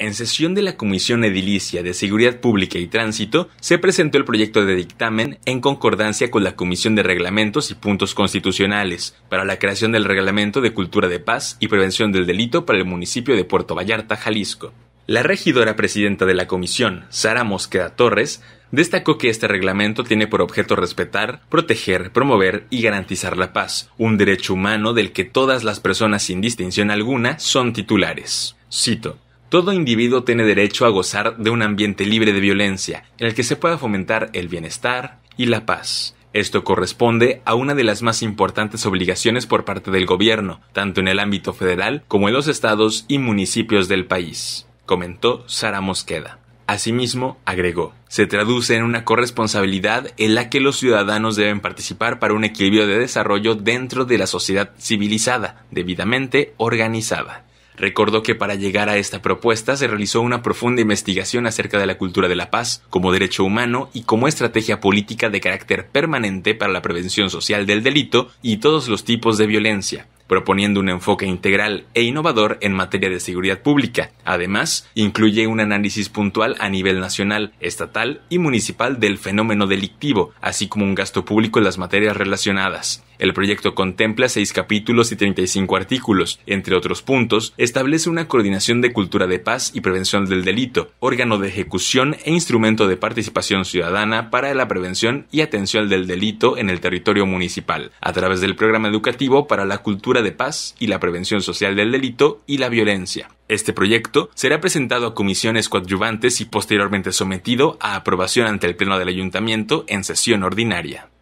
En sesión de la Comisión Edilicia de Seguridad Pública y Tránsito se presentó el proyecto de dictamen en concordancia con la Comisión de Reglamentos y Puntos Constitucionales para la creación del Reglamento de Cultura de Paz y Prevención del Delito para el municipio de Puerto Vallarta, Jalisco. La regidora presidenta de la comisión, Sara Mosqueda Torres, destacó que este reglamento tiene por objeto respetar, proteger, promover y garantizar la paz, un derecho humano del que todas las personas sin distinción alguna son titulares. Cito. Todo individuo tiene derecho a gozar de un ambiente libre de violencia, en el que se pueda fomentar el bienestar y la paz. Esto corresponde a una de las más importantes obligaciones por parte del gobierno, tanto en el ámbito federal como en los estados y municipios del país, comentó Sara Mosqueda. Asimismo, agregó, se traduce en una corresponsabilidad en la que los ciudadanos deben participar para un equilibrio de desarrollo dentro de la sociedad civilizada, debidamente organizada. Recordó que para llegar a esta propuesta se realizó una profunda investigación acerca de la cultura de la paz como derecho humano y como estrategia política de carácter permanente para la prevención social del delito y todos los tipos de violencia, proponiendo un enfoque integral e innovador en materia de seguridad pública. Además, incluye un análisis puntual a nivel nacional, estatal y municipal del fenómeno delictivo, así como un gasto público en las materias relacionadas. El proyecto contempla seis capítulos y 35 artículos. Entre otros puntos, establece una coordinación de cultura de paz y prevención del delito, órgano de ejecución e instrumento de participación ciudadana para la prevención y atención del delito en el territorio municipal, a través del programa educativo para la cultura de paz y la prevención social del delito y la violencia. Este proyecto será presentado a comisiones coadyuvantes y posteriormente sometido a aprobación ante el Pleno del Ayuntamiento en sesión ordinaria.